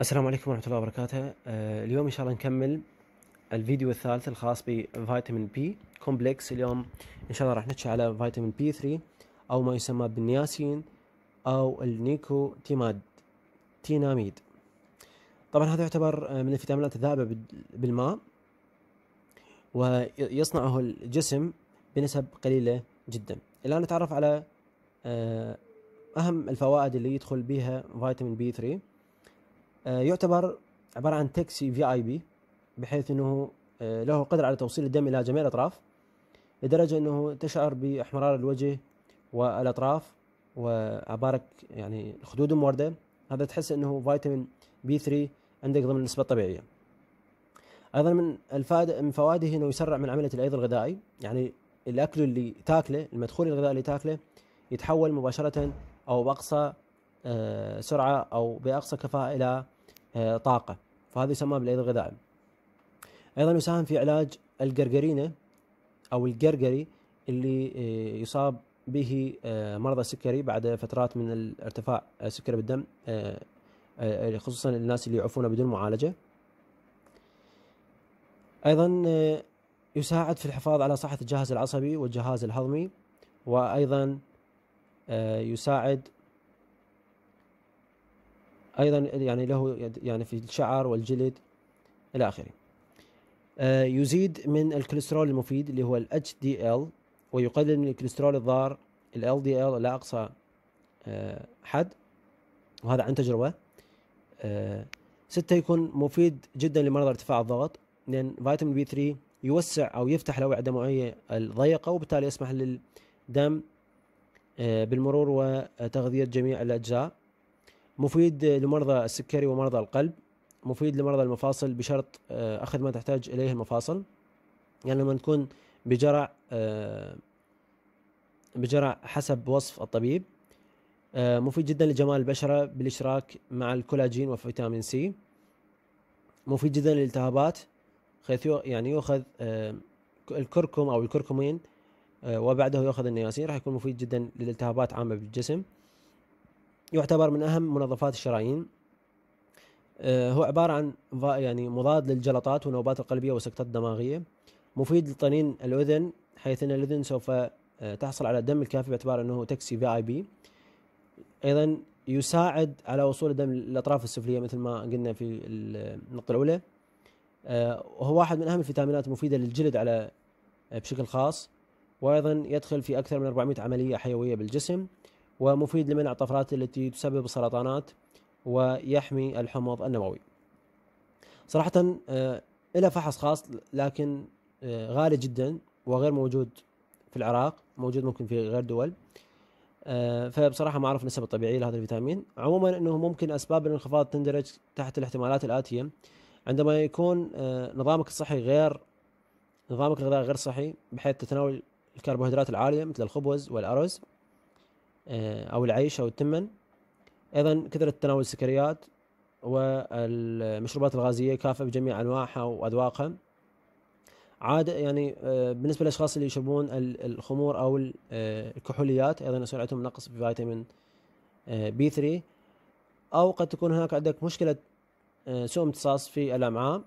السلام عليكم ورحمة الله وبركاته آه اليوم إن شاء الله نكمل الفيديو الثالث الخاص بفيتامين بي كومبلكس اليوم إن شاء الله راح نحكي على فيتامين بي 3 أو ما يسمى بالنياسين أو النيكوتيماد تيناميد طبعا هذا يعتبر آه، من الفيتامينات الذائبة بالماء ويصنعه الجسم بنسب قليلة جدا الآن نتعرف على آه، أهم الفوائد اللي يدخل بها فيتامين بي 3 آه، يعتبر عباره عن تاكسي في اي بي بحيث انه آه، له قدرة على توصيل الدم الى جميع الاطراف لدرجه انه تشعر باحمرار الوجه والاطراف وعبارك يعني الخدود موردة هذا تحس انه فيتامين بي 3 عندك ضمن النسبه الطبيعيه ايضا من الفائده من فوائده انه يسرع من عمليه الايض الغذائي يعني الاكل اللي تاكله المدخول الغذائي اللي تاكله يتحول مباشره او باقصى آه، سرعه او باقصى كفاءه الى آه، طاقة فهذا يسمى بالأيض الغذائي أيضا يساهم في علاج القرقرينة أو القرقري اللي آه، يصاب به آه، مرضى السكري بعد فترات من الارتفاع السكري بالدم خصوصا الناس اللي يعوفونه بدون معالجة أيضا يساعد في الحفاظ على صحة الجهاز العصبي والجهاز الهضمي وأيضا يساعد ايضا يعني له يعني في الشعر والجلد الى اخره آه، يزيد من الكوليسترول المفيد اللي هو ال HDL ويقلل من الكوليسترول الضار ال LDL الى اقصى آه، حد وهذا عن تجربه آه، ستة يكون مفيد جدا لمرضى ارتفاع الضغط لان فيتامين بي 3 يوسع او يفتح الاوعيه الدمويه الضيقه وبالتالي يسمح للدم بالمرور وتغذيه جميع الاجزاء مفيد لمرضى السكري ومرضى القلب مفيد لمرضى المفاصل بشرط آه، أخذ ما تحتاج إليه المفاصل يعني لما تكون بجرع آه، بجرع حسب وصف الطبيب آه، مفيد جدا لجمال البشرة بالإشراك مع الكولاجين وفيتامين سي مفيد جدا للالتهابات حيث يعني يؤخذ الكركم أو الكركمين وبعده يؤخذ النياسين راح يكون مفيد جدا للالتهابات عامة بالجسم يعتبر من أهم منظفات الشرايين آه، هو عبارة عن يعني مضاد للجلطات والنوبات القلبية والسكتات الدماغية مفيد لطنين الأذن حيث أن الأذن سوف آه، تحصل على الدم الكافي باعتبار أنه تكسي في آي بي أيضا يساعد على وصول الدم للأطراف السفلية مثل ما قلنا في النقطة الأولى آه، وهو واحد من أهم الفيتامينات المفيدة للجلد على بشكل خاص وأيضا يدخل في أكثر من 400 عملية حيوية بالجسم ومفيد لمنع الطفرات التي تسبب السرطانات ويحمي الحمض النووي صراحة آه، إلى فحص خاص لكن آه، غالي جدا وغير موجود في العراق موجود ممكن في غير دول آه، فبصراحة ما أعرف النسب الطبيعية لهذا الفيتامين عموما أنه ممكن أسباب الانخفاض تندرج تحت الاحتمالات الآتية عندما يكون نظامك الصحي غير نظامك الغذائي غير صحي بحيث تتناول الكربوهيدرات العالية مثل الخبز والأرز آه، أو العيش أو التمن أيضا كثرة تناول السكريات والمشروبات الغازية كافة بجميع أنواعها وأذواقها عادة يعني آه، بالنسبة للأشخاص اللي يشربون الخمور أو آه، الكحوليات أيضا يصير عندهم نقص في فيتامين بي 3 أو قد تكون هناك عندك مشكلة سوء امتصاص في الأمعاء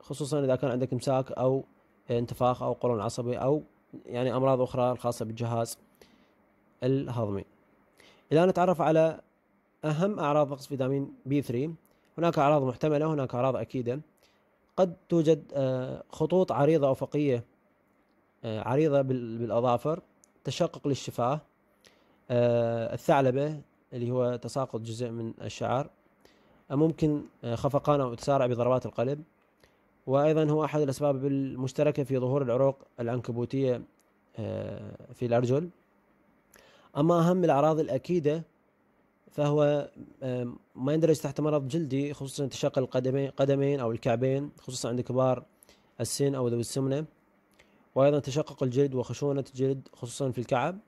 خصوصا إذا كان عندك إمساك أو انتفاخ أو قولون عصبي أو يعني أمراض أخرى الخاصة بالجهاز الهضمي الآن نتعرف على أهم أعراض نقص فيتامين بي 3 هناك أعراض محتملة هناك أعراض أكيدة قد توجد آه، خطوط عريضة أفقية آه، عريضة بالأظافر تشقق للشفاه آه، الثعلبة اللي هو تساقط جزء من الشعر ممكن خفقان أو تسارع بضربات القلب وأيضا هو أحد الأسباب المشتركة في ظهور العروق العنكبوتية في الأرجل أما أهم الأعراض الأكيدة فهو ما يندرج تحت مرض جلدي خصوصا تشق القدمين قدمين أو الكعبين خصوصا عند كبار السن أو ذوي السمنة وأيضا تشقق الجلد وخشونة الجلد خصوصا في الكعب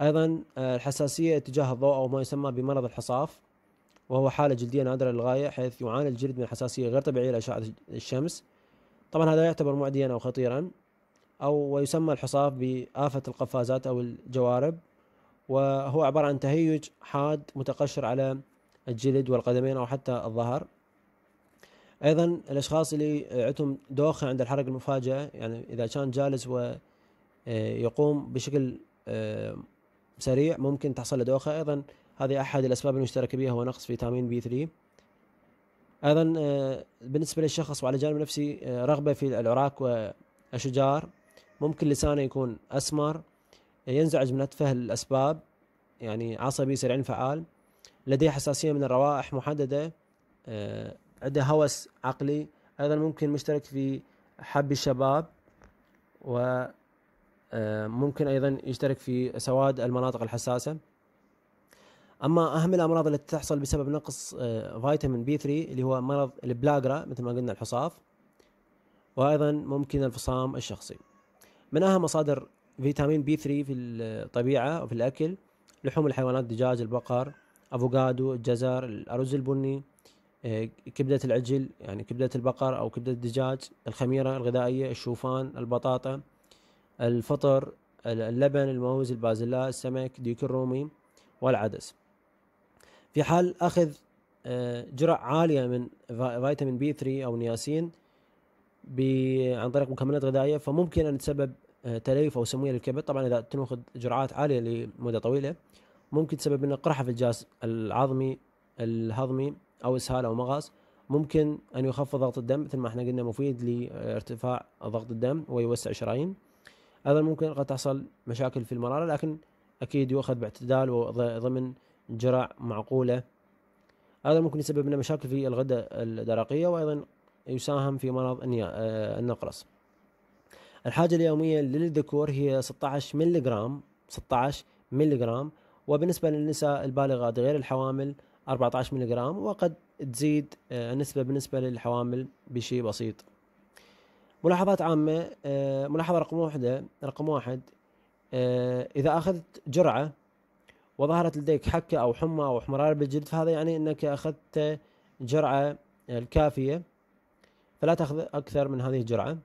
أيضا آه، الحساسية تجاه الضوء أو ما يسمى بمرض الحصاف وهو حالة جلدية نادرة للغاية حيث يعاني الجلد من حساسية غير طبيعية لأشعة الشمس طبعا هذا يعتبر معديا أو خطيرا أو ويسمى الحصاف بآفة القفازات أو الجوارب وهو عبارة عن تهيج حاد متقشر على الجلد والقدمين أو حتى الظهر أيضا الأشخاص اللي عندهم دوخة عند الحرق المفاجئة يعني إذا كان جالس ويقوم آه، بشكل آه، سريع ممكن تحصل له دوخة أيضا هذه أحد الأسباب المشتركة بها هو نقص فيتامين بي 3 أيضا آه، بالنسبة للشخص وعلى جانب نفسي رغبة في العراق والأشجار ممكن لسانه يكون أسمر يعني ينزعج من أتفه الأسباب يعني عصبي سريع انفعال لديه حساسية من الروائح محددة آه، عنده هوس عقلي أيضا ممكن مشترك في حب الشباب و آه، ممكن ايضا يشترك في سواد المناطق الحساسه اما اهم الامراض التي تحصل بسبب نقص آه، فيتامين بي 3 اللي هو مرض البلاغرا مثل ما قلنا الحصاف وايضا ممكن الفصام الشخصي من اهم مصادر فيتامين بي 3 في الطبيعة وفي الأكل لحوم الحيوانات الدجاج البقر أفوكادو الجزر الأرز البني آه، كبدة العجل يعني كبدة البقر أو كبدة الدجاج الخميرة الغذائية الشوفان البطاطا الفطر اللبن الموز البازلاء السمك ديك الرومي والعدس في حال أخذ آه، جرعة عالية من فيتامين بي 3 أو نياسين عن طريق مكملات غذائية فممكن أن تسبب آه، تليف او سمويه للكبد طبعا اذا تنوخذ جرعات عاليه لمده طويله ممكن تسبب لنا قرحه في الجهاز العظمي الهضمي او اسهال او مغص ممكن ان يخفض ضغط الدم مثل ما احنا قلنا مفيد لارتفاع ضغط الدم ويوسع الشرايين ايضا ممكن قد تحصل مشاكل في المراره لكن اكيد يؤخذ باعتدال وضمن جرع معقوله هذا ممكن يسبب لنا مشاكل في الغدة الدرقية وأيضا يساهم في مرض آه، النقرس الحاجة اليومية للذكور هي 16 ملغرام 16 ملغرام وبالنسبة للنساء البالغات غير الحوامل 14 ملغرام وقد تزيد النسبة آه، بالنسبة للحوامل بشيء بسيط ملاحظات عامة آه، ملاحظة رقم واحدة رقم واحد آه، إذا أخذت جرعة وظهرت لديك حكة أو حمى أو احمرار بالجلد فهذا يعني أنك أخذت جرعة الكافية فلا تأخذ أكثر من هذه الجرعة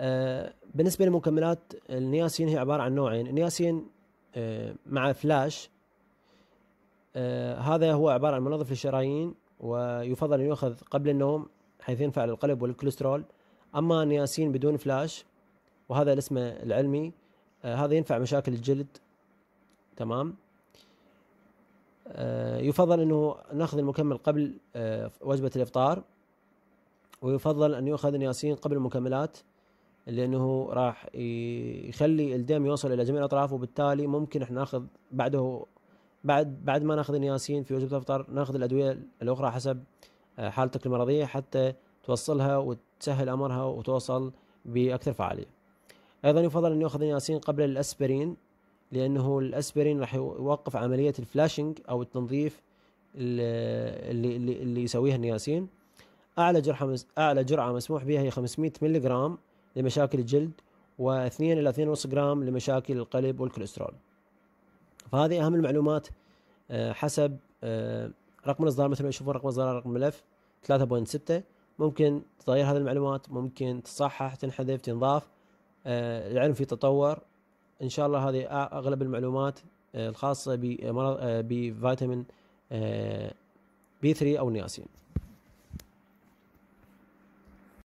آه، بالنسبه للمكملات النياسين هي عباره عن نوعين النياسين آه، مع فلاش آه، هذا هو عباره عن منظف للشرايين ويفضل ان يؤخذ قبل النوم حيث ينفع للقلب والكوليسترول اما نياسين بدون فلاش وهذا اسمه العلمي هذا ينفع مشاكل الجلد تمام يفضل انه ناخذ المكمل قبل وجبه الافطار ويفضل ان يؤخذ النياسين قبل المكملات لانه راح يخلي الدم يوصل الى جميع الاطراف وبالتالي ممكن احنا ناخذ بعده بعد بعد ما ناخذ النياسين في وجبه الافطار ناخذ الادويه الاخرى حسب آه، حالتك المرضيه حتى توصلها وتسهل امرها وتوصل باكثر فعاليه. ايضا يفضل ان ياخذ النياسين قبل الاسبرين لانه الاسبرين راح يوقف عمليه الفلاشنج او التنظيف اللي اللي, اللي يسويها النياسين. اعلى جرعه اعلى جرعه مسموح بها هي 500 ملغ لمشاكل الجلد و2 الى 2.5 جرام لمشاكل القلب والكوليسترول فهذه اهم المعلومات آه، حسب آه، رقم الاصدار مثل ما تشوفون رقم الاصدار رقم الملف 3.6 ممكن تغير هذه المعلومات ممكن تصحح تنحذف تنضاف آه، العلم في تطور ان شاء الله هذه اغلب المعلومات الخاصه بفيتامين بي 3 او نياسين